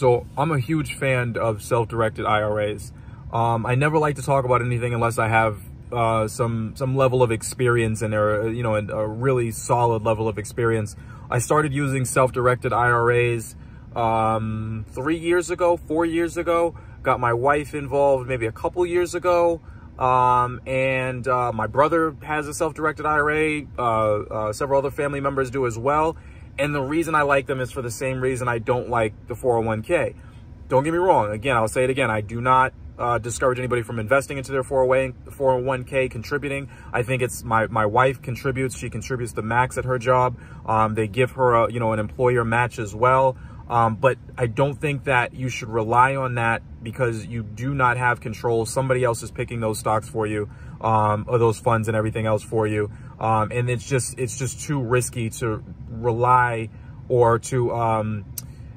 So I'm a huge fan of self-directed IRAs. Um, I never like to talk about anything unless I have uh, some some level of experience and or uh, you know a, a really solid level of experience. I started using self-directed IRAs um, three years ago, four years ago. Got my wife involved maybe a couple years ago. Um, and uh, my brother has a self-directed IRA. Uh, uh, several other family members do as well. And the reason I like them is for the same reason I don't like the 401k. Don't get me wrong. Again, I'll say it again. I do not uh, discourage anybody from investing into their 401k, contributing. I think it's my, my wife contributes. She contributes the max at her job. Um, they give her, a, you know, an employer match as well. Um, but I don't think that you should rely on that because you do not have control. Somebody else is picking those stocks for you, um, or those funds and everything else for you. Um, and it's just it's just too risky to rely or to um,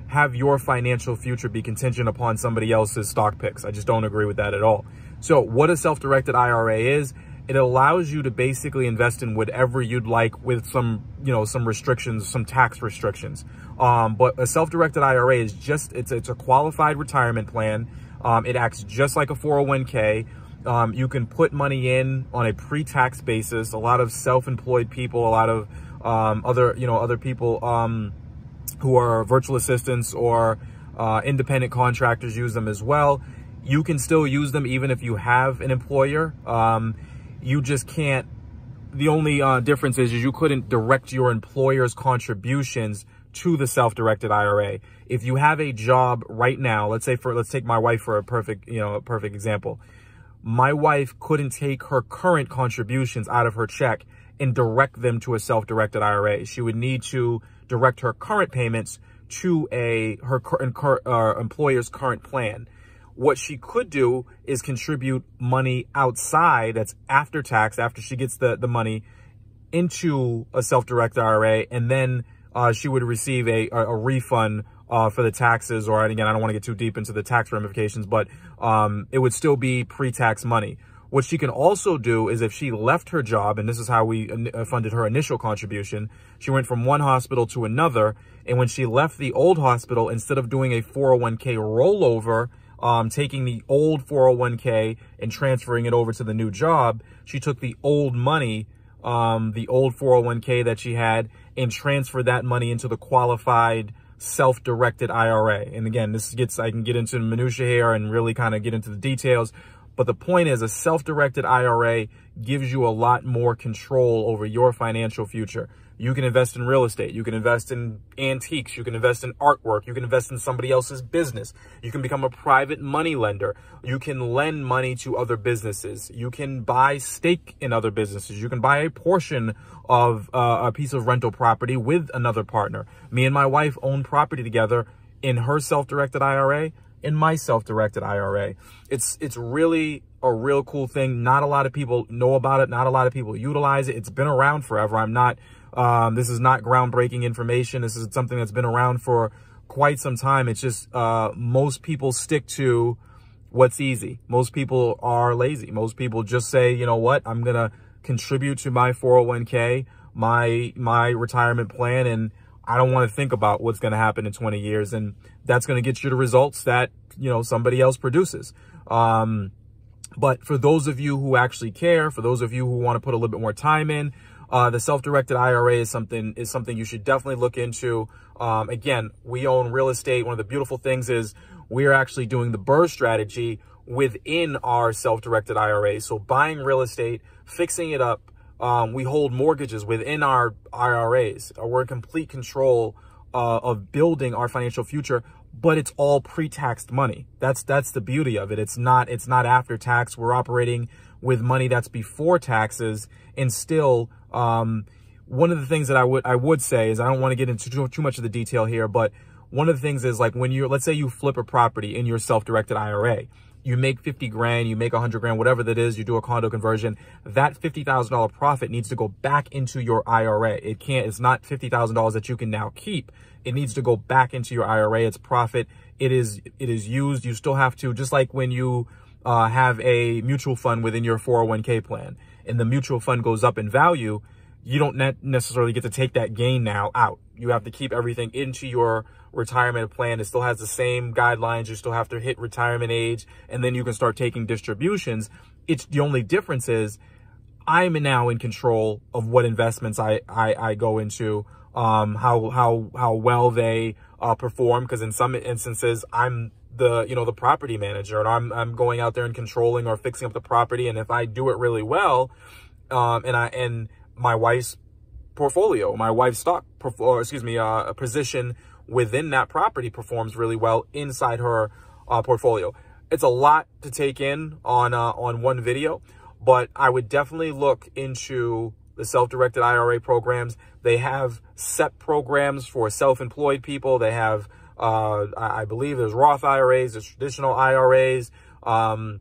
have your financial future be contingent upon somebody else's stock picks. I just don't agree with that at all. So what a self-directed IRA is, it allows you to basically invest in whatever you'd like with some, you know, some restrictions, some tax restrictions. Um, but a self-directed IRA is just, it's, it's a qualified retirement plan. Um, it acts just like a 401k. Um, you can put money in on a pre-tax basis. A lot of self-employed people, a lot of um, other, you know, other people um, who are virtual assistants or uh, independent contractors use them as well. You can still use them even if you have an employer. Um, you just can't, the only uh, difference is, is you couldn't direct your employer's contributions to the self-directed IRA. If you have a job right now, let's say for, let's take my wife for a perfect, you know, a perfect example. My wife couldn't take her current contributions out of her check and direct them to a self-directed IRA. She would need to direct her current payments to a her, current, uh, employer's current plan. What she could do is contribute money outside that's after tax, after she gets the, the money into a self-direct IRA, and then uh, she would receive a, a, a refund uh, for the taxes, or again, I don't want to get too deep into the tax ramifications, but um, it would still be pre-tax money. What she can also do is if she left her job, and this is how we uh, funded her initial contribution, she went from one hospital to another. And when she left the old hospital, instead of doing a 401k rollover, um, taking the old 401k and transferring it over to the new job. She took the old money, um, the old 401k that she had, and transferred that money into the qualified self-directed IRA. And again, this gets, I can get into the minutia here and really kind of get into the details, but the point is a self-directed IRA gives you a lot more control over your financial future. You can invest in real estate. You can invest in antiques. You can invest in artwork. You can invest in somebody else's business. You can become a private money lender. You can lend money to other businesses. You can buy stake in other businesses. You can buy a portion of uh, a piece of rental property with another partner. Me and my wife own property together in her self-directed IRA in my self-directed IRA. It's, it's really a real cool thing. Not a lot of people know about it. Not a lot of people utilize it. It's been around forever. I'm not, um, this is not groundbreaking information. This is something that's been around for quite some time. It's just, uh, most people stick to what's easy. Most people are lazy. Most people just say, you know what, I'm going to contribute to my 401k, my, my retirement plan and, I don't want to think about what's going to happen in 20 years. And that's going to get you the results that, you know, somebody else produces. Um, but for those of you who actually care, for those of you who want to put a little bit more time in, uh, the self-directed IRA is something is something you should definitely look into. Um, again, we own real estate. One of the beautiful things is we are actually doing the Burr strategy within our self-directed IRA. So buying real estate, fixing it up, um, we hold mortgages within our IRAs. We're in complete control uh, of building our financial future, but it's all pre-taxed money. That's that's the beauty of it. It's not it's not after tax. We're operating with money that's before taxes, and still, um, one of the things that I would I would say is I don't want to get into too, too much of the detail here, but one of the things is like when you let's say you flip a property in your self-directed IRA you make 50 grand, you make 100 grand, whatever that is, you do a condo conversion, that $50,000 profit needs to go back into your IRA. It can't, it's not $50,000 that you can now keep. It needs to go back into your IRA. It's profit. It is, it is used. You still have to, just like when you uh, have a mutual fund within your 401k plan and the mutual fund goes up in value, you don't necessarily get to take that gain now out. You have to keep everything into your retirement plan. It still has the same guidelines. You still have to hit retirement age and then you can start taking distributions. It's the only difference is I'm now in control of what investments I, I, I go into, um, how, how, how well they uh, perform. Cause in some instances I'm the, you know, the property manager and I'm, I'm going out there and controlling or fixing up the property. And if I do it really well, um, and I, and my wife's portfolio, my wife's stock, or excuse me, uh, a position within that property performs really well inside her uh, portfolio. It's a lot to take in on uh, on one video, but I would definitely look into the self-directed IRA programs. They have set programs for self-employed people. They have, uh, I believe there's Roth IRAs, there's traditional IRAs. Um,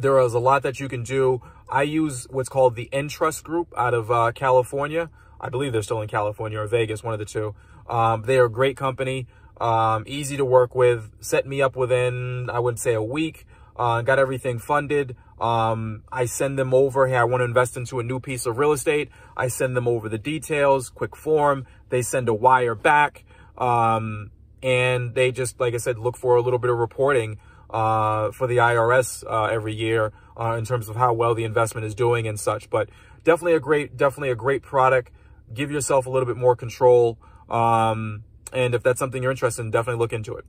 there is a lot that you can do. I use what's called the Entrust Group out of uh, California. I believe they're still in California or Vegas, one of the two. Um, they are a great company, um, easy to work with, set me up within, I would say, a week, uh, got everything funded. Um, I send them over, hey, I want to invest into a new piece of real estate. I send them over the details, quick form. They send a wire back. Um, and they just, like I said, look for a little bit of reporting uh, for the IRS uh, every year uh, in terms of how well the investment is doing and such. But definitely a great, definitely a great product. Give yourself a little bit more control. Um, and if that's something you're interested in, definitely look into it.